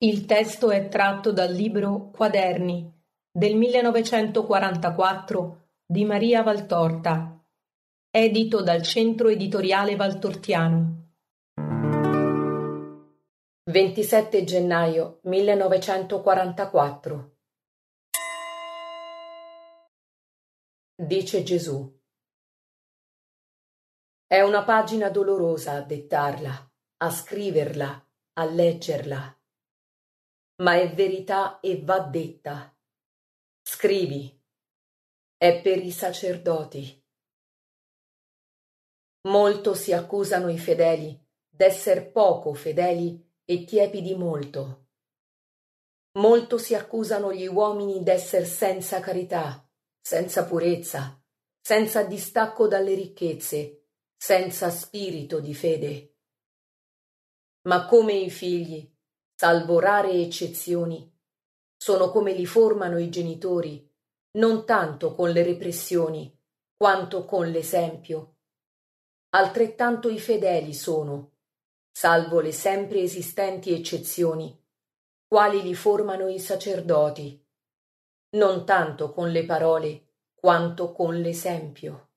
Il testo è tratto dal libro "Quaderni" del 1944 di Maria Valtorta, edito dal Centro Editoriale Valtortiano. 27 gennaio 1944 Dice Gesù. È una pagina dolorosa a dettarla, a scriverla, a leggerla ma è verità e va detta. Scrivi. È per i sacerdoti. Molto si accusano i fedeli d'esser poco fedeli e tiepidi molto. Molto si accusano gli uomini d'esser senza carità, senza purezza, senza distacco dalle ricchezze, senza spirito di fede. Ma come i figli salvo rare eccezioni, sono come li formano i genitori, non tanto con le repressioni, quanto con l'esempio. Altrettanto i fedeli sono, salvo le sempre esistenti eccezioni, quali li formano i sacerdoti, non tanto con le parole quanto con l'esempio.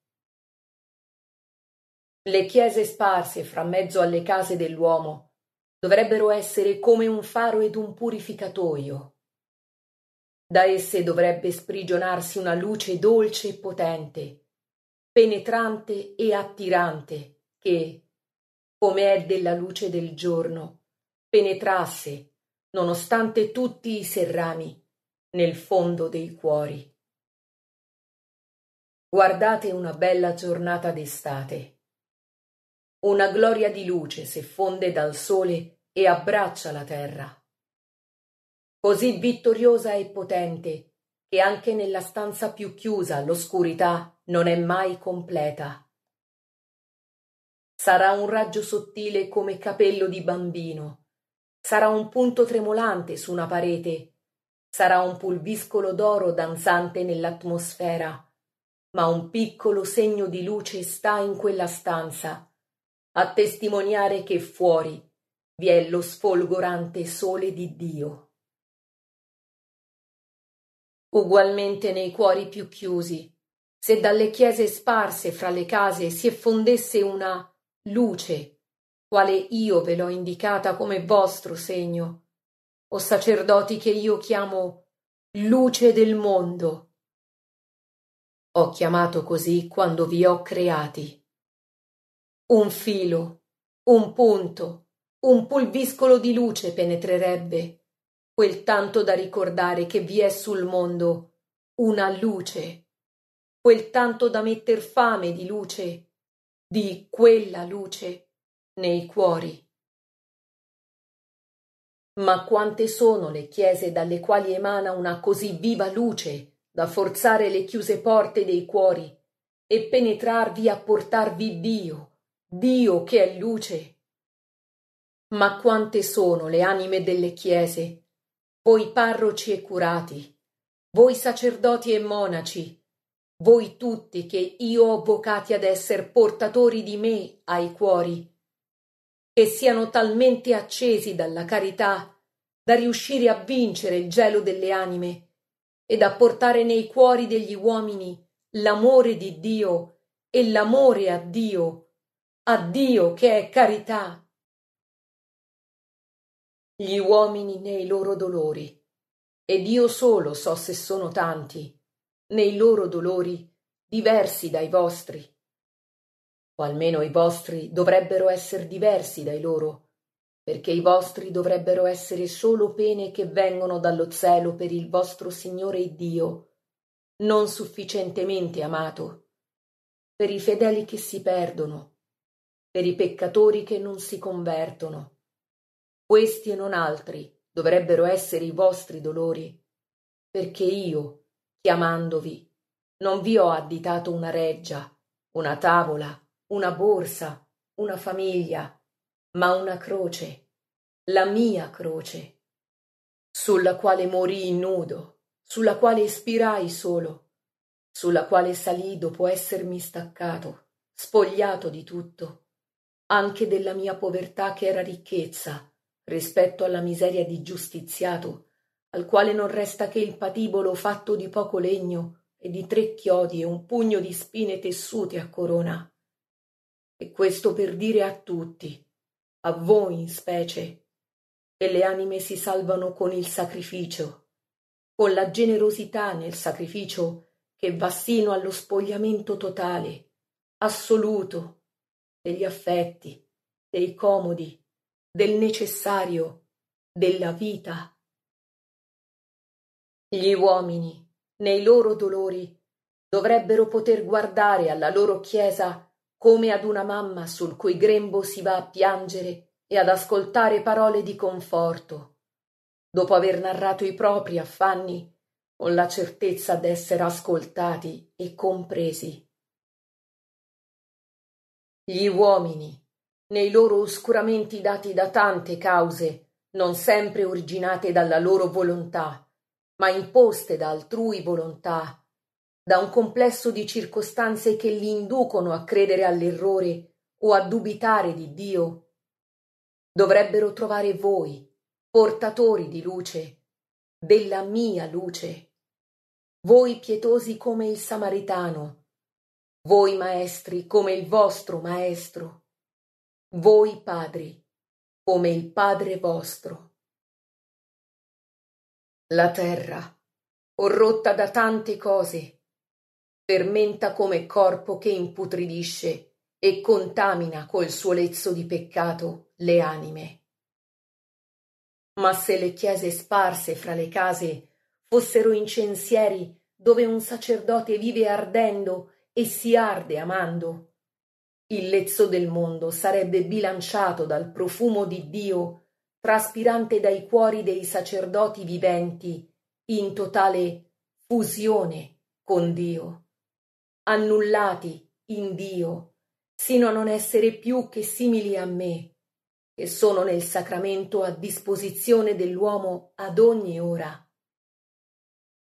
Le chiese sparse fra mezzo alle case dell'uomo dovrebbero essere come un faro ed un purificatoio. Da esse dovrebbe sprigionarsi una luce dolce e potente, penetrante e attirante, che, come è della luce del giorno, penetrasse, nonostante tutti i serrami, nel fondo dei cuori. Guardate una bella giornata d'estate una gloria di luce s'effonde dal sole e abbraccia la terra. Così vittoriosa e potente che anche nella stanza più chiusa l'oscurità non è mai completa. Sarà un raggio sottile come capello di bambino, sarà un punto tremolante su una parete, sarà un pulviscolo d'oro danzante nell'atmosfera, ma un piccolo segno di luce sta in quella stanza a testimoniare che fuori vi è lo sfolgorante sole di Dio. Ugualmente nei cuori più chiusi, se dalle chiese sparse fra le case si effondesse una luce, quale io ve l'ho indicata come vostro segno, o sacerdoti che io chiamo luce del mondo. Ho chiamato così quando vi ho creati un filo, un punto, un pulviscolo di luce penetrerebbe, quel tanto da ricordare che vi è sul mondo una luce, quel tanto da metter fame di luce, di quella luce nei cuori. Ma quante sono le chiese dalle quali emana una così viva luce da forzare le chiuse porte dei cuori e penetrarvi a portarvi Dio? Dio che è luce. Ma quante sono le anime delle chiese, voi parroci e curati, voi sacerdoti e monaci, voi tutti che io ho vocati ad esser portatori di me ai cuori, che siano talmente accesi dalla carità da riuscire a vincere il gelo delle anime e da portare nei cuori degli uomini l'amore di Dio e l'amore a Dio a Dio che è carità. Gli uomini nei loro dolori, ed io solo so se sono tanti, nei loro dolori diversi dai vostri. O almeno i vostri dovrebbero essere diversi dai loro, perché i vostri dovrebbero essere solo pene che vengono dallo zelo per il vostro Signore Iddio, non sufficientemente amato. Per i fedeli che si perdono, per i peccatori che non si convertono. Questi e non altri dovrebbero essere i vostri dolori, perché io, chiamandovi, non vi ho additato una reggia, una tavola, una borsa, una famiglia, ma una croce, la mia croce, sulla quale morii nudo, sulla quale espirai solo, sulla quale salì dopo essermi staccato, spogliato di tutto, anche della mia povertà che era ricchezza, rispetto alla miseria di giustiziato, al quale non resta che il patibolo fatto di poco legno e di tre chiodi e un pugno di spine tessute a corona. E questo per dire a tutti, a voi in specie, che le anime si salvano con il sacrificio, con la generosità nel sacrificio che va sino allo spogliamento totale, assoluto, degli affetti, dei comodi, del necessario, della vita. Gli uomini, nei loro dolori, dovrebbero poter guardare alla loro chiesa come ad una mamma sul cui grembo si va a piangere e ad ascoltare parole di conforto, dopo aver narrato i propri affanni con la certezza d'essere ascoltati e compresi. Gli uomini, nei loro oscuramenti dati da tante cause, non sempre originate dalla loro volontà, ma imposte da altrui volontà, da un complesso di circostanze che li inducono a credere all'errore o a dubitare di Dio, dovrebbero trovare voi, portatori di luce, della mia luce. Voi pietosi come il samaritano, voi maestri come il vostro maestro, voi padri come il padre vostro. La terra, corrotta da tante cose, fermenta come corpo che imputridisce e contamina col suo lezzo di peccato le anime. Ma se le chiese sparse fra le case fossero incensieri dove un sacerdote vive ardendo e si arde amando. Il lezzo del mondo sarebbe bilanciato dal profumo di Dio, traspirante dai cuori dei sacerdoti viventi, in totale fusione con Dio, annullati in Dio, sino a non essere più che simili a me, che sono nel sacramento a disposizione dell'uomo ad ogni ora.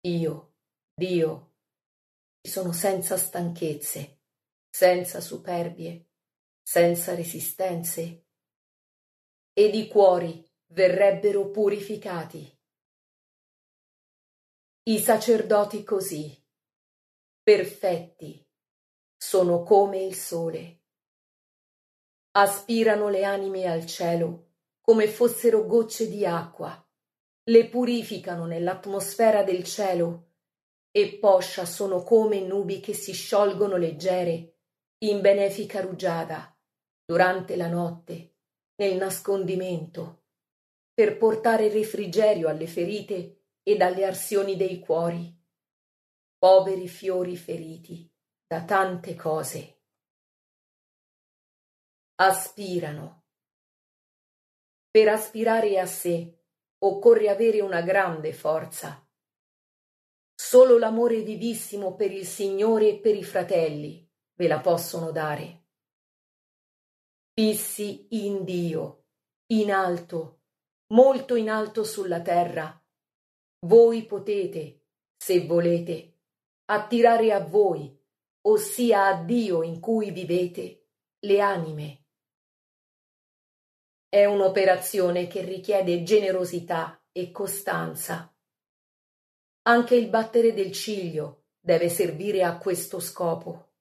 Io, Dio, sono senza stanchezze, senza superbie, senza resistenze, ed i cuori verrebbero purificati. I sacerdoti così, perfetti, sono come il sole. Aspirano le anime al cielo come fossero gocce di acqua, le purificano nell'atmosfera del cielo e poscia sono come nubi che si sciolgono leggere in benefica rugiada durante la notte nel nascondimento per portare refrigerio alle ferite ed alle arsioni dei cuori poveri fiori feriti da tante cose aspirano per aspirare a sé occorre avere una grande forza Solo l'amore vivissimo per il Signore e per i fratelli ve la possono dare. Fissi in Dio, in alto, molto in alto sulla terra. Voi potete, se volete, attirare a voi, ossia a Dio in cui vivete, le anime. È un'operazione che richiede generosità e costanza anche il battere del ciglio deve servire a questo scopo.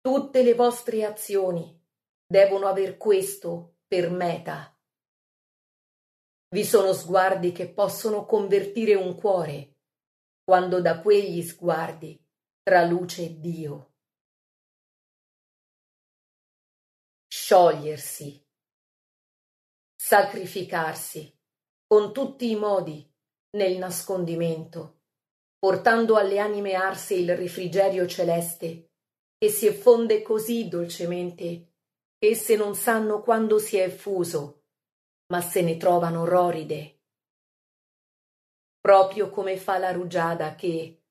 Tutte le vostre azioni devono aver questo per meta. Vi sono sguardi che possono convertire un cuore, quando da quegli sguardi traluce Dio. Sciogliersi, sacrificarsi con tutti i modi nel nascondimento, portando alle anime arse il refrigerio celeste, che si effonde così dolcemente, esse non sanno quando si è effuso, ma se ne trovano roride. Proprio come fa la rugiada che,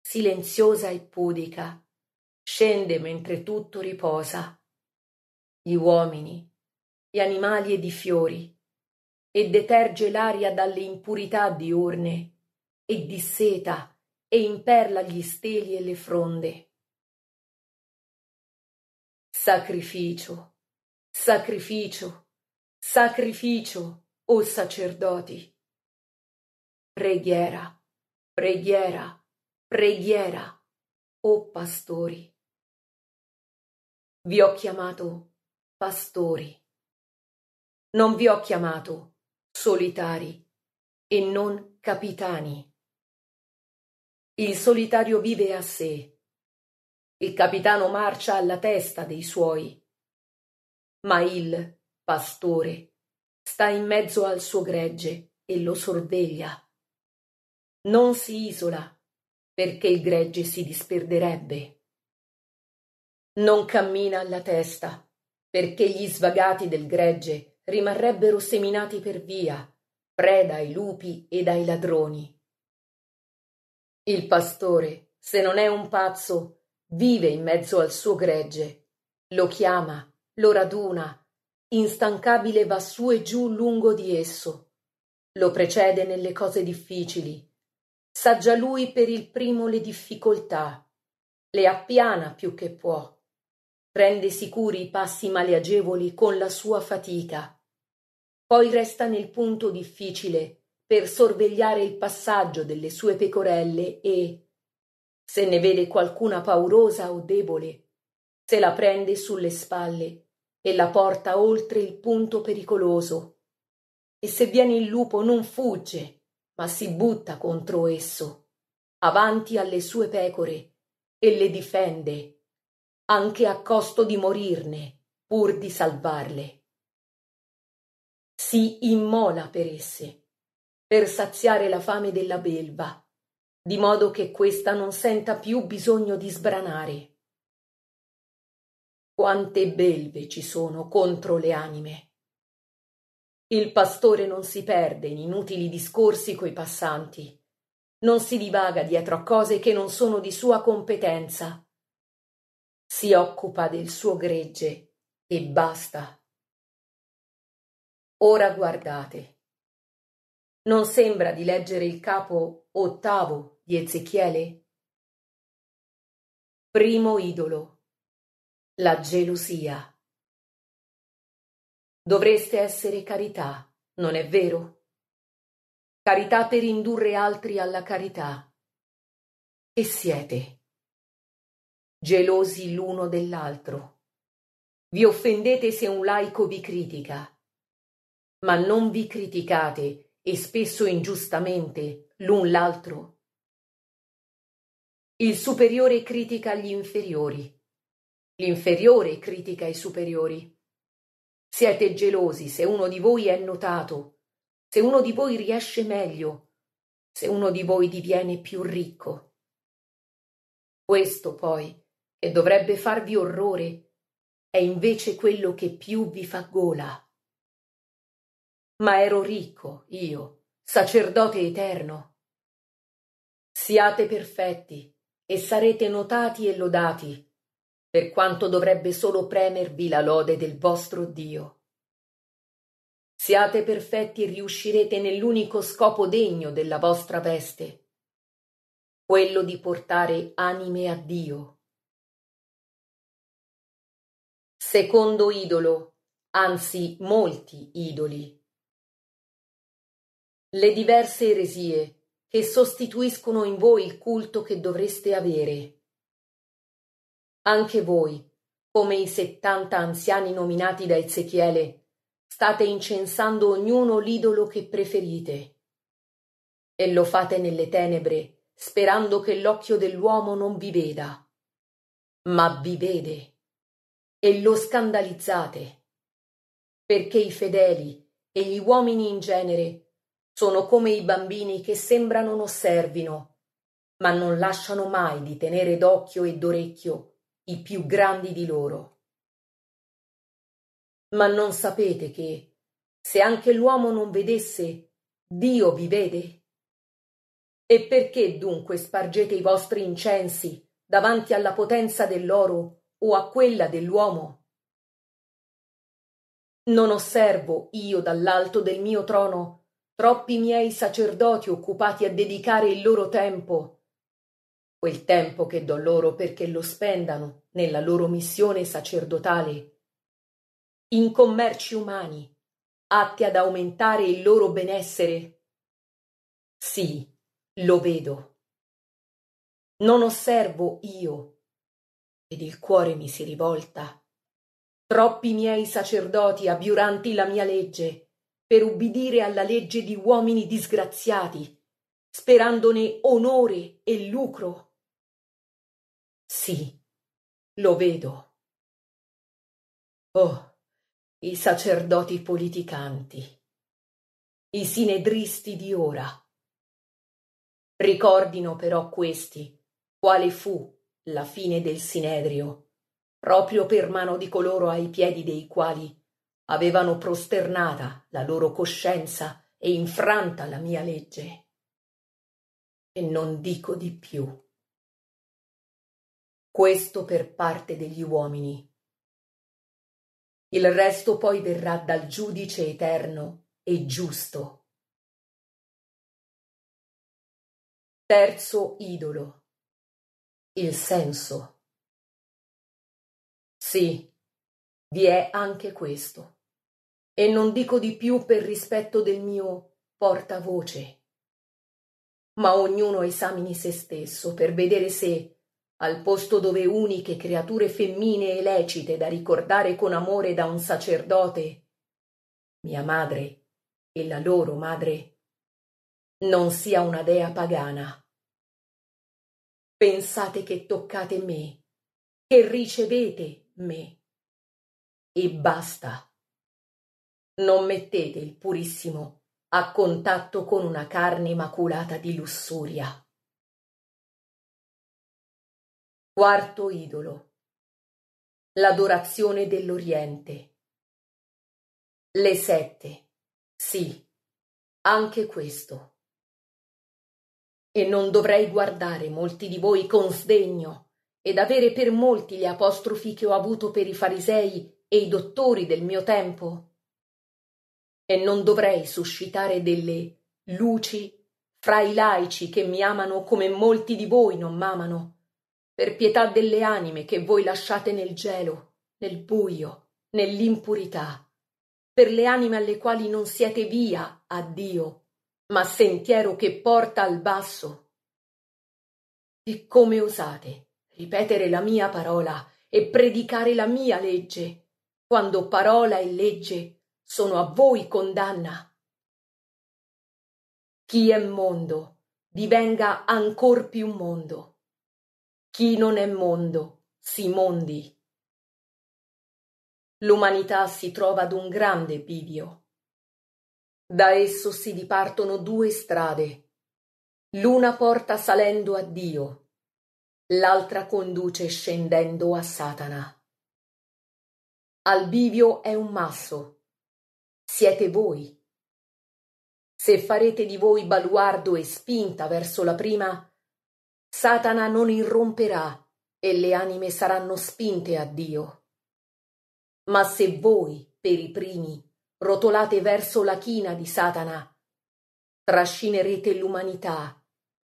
silenziosa e pudica, scende mentre tutto riposa. Gli uomini, gli animali ed i fiori, e deterge l'aria dalle impurità diurne e disseta e imperla gli steli e le fronde. Sacrificio, sacrificio, sacrificio, o sacerdoti. Preghiera, preghiera, preghiera, o pastori. Vi ho chiamato pastori. Non vi ho chiamato solitari e non capitani. Il solitario vive a sé, il capitano marcia alla testa dei suoi, ma il pastore sta in mezzo al suo gregge e lo sorveglia. Non si isola perché il gregge si disperderebbe. Non cammina alla testa perché gli svagati del gregge rimarrebbero seminati per via, preda ai lupi e dai ladroni. Il pastore, se non è un pazzo, vive in mezzo al suo gregge, lo chiama, lo raduna, instancabile va su e giù lungo di esso, lo precede nelle cose difficili, sa già lui per il primo le difficoltà, le appiana più che può, prende sicuri i passi maleagevoli con la sua fatica, poi resta nel punto difficile per sorvegliare il passaggio delle sue pecorelle e, se ne vede qualcuna paurosa o debole, se la prende sulle spalle e la porta oltre il punto pericoloso. E se viene il lupo non fugge, ma si butta contro esso, avanti alle sue pecore, e le difende, anche a costo di morirne, pur di salvarle si immola per esse, per saziare la fame della belva, di modo che questa non senta più bisogno di sbranare. Quante belve ci sono contro le anime. Il pastore non si perde in inutili discorsi coi passanti, non si divaga dietro a cose che non sono di sua competenza. Si occupa del suo gregge e basta. Ora guardate. Non sembra di leggere il capo ottavo di Ezechiele? Primo idolo. La gelosia. Dovreste essere carità, non è vero? Carità per indurre altri alla carità. E siete gelosi l'uno dell'altro. Vi offendete se un laico vi critica ma non vi criticate, e spesso ingiustamente, l'un l'altro. Il superiore critica gli inferiori. L'inferiore critica i superiori. Siete gelosi se uno di voi è notato, se uno di voi riesce meglio, se uno di voi diviene più ricco. Questo poi, che dovrebbe farvi orrore, è invece quello che più vi fa gola ma ero ricco, io, sacerdote eterno. Siate perfetti e sarete notati e lodati, per quanto dovrebbe solo premervi la lode del vostro Dio. Siate perfetti e riuscirete nell'unico scopo degno della vostra veste, quello di portare anime a Dio. Secondo idolo, anzi molti idoli le diverse eresie che sostituiscono in voi il culto che dovreste avere. Anche voi, come i settanta anziani nominati da Ezechiele, state incensando ognuno l'idolo che preferite. E lo fate nelle tenebre, sperando che l'occhio dell'uomo non vi veda. Ma vi vede. E lo scandalizzate. Perché i fedeli e gli uomini in genere sono come i bambini che sembra non osservino, ma non lasciano mai di tenere d'occhio e d'orecchio i più grandi di loro. Ma non sapete che, se anche l'uomo non vedesse, Dio vi vede? E perché dunque spargete i vostri incensi davanti alla potenza dell'oro o a quella dell'uomo? Non osservo io dall'alto del mio trono troppi miei sacerdoti occupati a dedicare il loro tempo, quel tempo che do loro perché lo spendano nella loro missione sacerdotale, in commerci umani, atti ad aumentare il loro benessere. Sì, lo vedo. Non osservo io, ed il cuore mi si rivolta. Troppi miei sacerdoti abbiuranti la mia legge, per ubbidire alla legge di uomini disgraziati, sperandone onore e lucro. Sì, lo vedo. Oh, i sacerdoti politicanti, i sinedristi di ora. Ricordino però questi quale fu la fine del sinedrio, proprio per mano di coloro ai piedi dei quali avevano prosternata la loro coscienza e infranta la mia legge. E non dico di più. Questo per parte degli uomini. Il resto poi verrà dal giudice eterno e giusto. Terzo idolo. Il senso. Sì, vi è anche questo e non dico di più per rispetto del mio portavoce. Ma ognuno esamini se stesso per vedere se, al posto dove uniche creature femmine e lecite da ricordare con amore da un sacerdote, mia madre e la loro madre, non sia una dea pagana. Pensate che toccate me, che ricevete me. E basta. Non mettete il Purissimo a contatto con una carne maculata di lussuria. Quarto idolo. L'adorazione dell'Oriente. Le sette. Sì, anche questo. E non dovrei guardare molti di voi con sdegno ed avere per molti gli apostrofi che ho avuto per i farisei e i dottori del mio tempo? e non dovrei suscitare delle luci fra i laici che mi amano come molti di voi non m'amano per pietà delle anime che voi lasciate nel gelo nel buio, nell'impurità per le anime alle quali non siete via a dio ma sentiero che porta al basso e come osate ripetere la mia parola e predicare la mia legge quando parola e legge sono a voi condanna. Chi è mondo divenga ancor più mondo. Chi non è mondo si mondi. L'umanità si trova ad un grande bivio. Da esso si dipartono due strade. L'una porta salendo a Dio, l'altra conduce scendendo a Satana. Al bivio è un masso siete voi. Se farete di voi baluardo e spinta verso la prima, Satana non irromperà e le anime saranno spinte a Dio. Ma se voi, per i primi, rotolate verso la china di Satana, trascinerete l'umanità,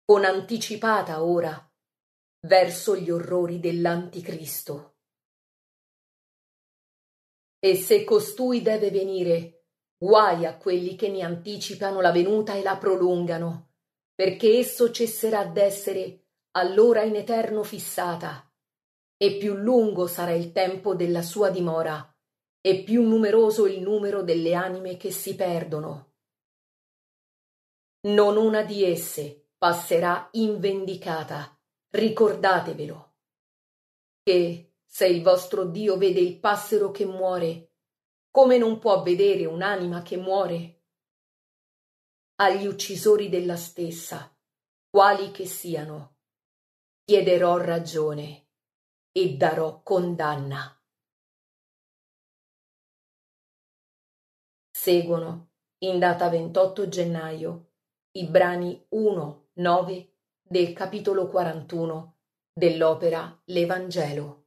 con anticipata ora, verso gli orrori dell'anticristo. E se costui deve venire, Guai a quelli che ne anticipano la venuta e la prolungano, perché esso cesserà d'essere allora in eterno fissata, e più lungo sarà il tempo della sua dimora, e più numeroso il numero delle anime che si perdono. Non una di esse passerà invendicata, ricordatevelo. Che, se il vostro Dio vede il passero che muore, come non può vedere un'anima che muore? Agli uccisori della stessa, quali che siano, chiederò ragione e darò condanna. Seguono, in data 28 gennaio, i brani 1, 9 del capitolo 41 dell'opera L'Evangelo.